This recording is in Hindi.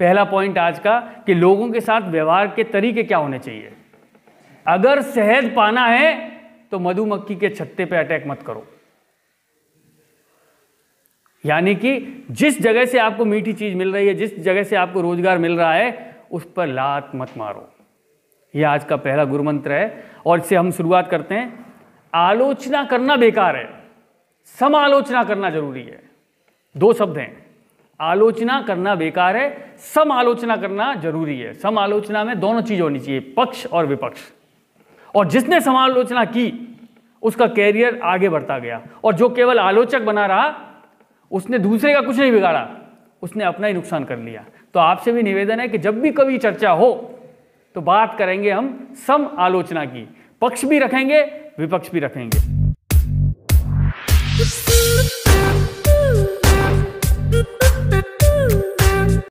पहला पॉइंट आज का कि लोगों के साथ व्यवहार के तरीके क्या होने चाहिए अगर शहद पाना है तो मधुमक्खी के छत्ते पे अटैक मत करो यानी कि जिस जगह से आपको मीठी चीज मिल रही है जिस जगह से आपको रोजगार मिल रहा है उस पर लात मत मारो यह आज का पहला गुरु मंत्र है और इससे हम शुरुआत करते हैं आलोचना करना बेकार है समालोचना करना जरूरी है दो शब्द हैं आलोचना करना बेकार है समालोचना करना जरूरी है समालोचना में दोनों चीज होनी चाहिए पक्ष और विपक्ष और जिसने समालोचना की उसका कैरियर आगे बढ़ता गया और जो केवल आलोचक बना रहा उसने दूसरे का कुछ नहीं बिगाड़ा उसने अपना ही नुकसान कर लिया तो आपसे भी निवेदन है कि जब भी कभी चर्चा हो तो बात करेंगे हम सम आलोचना की पक्ष भी रखेंगे विपक्ष भी रखेंगे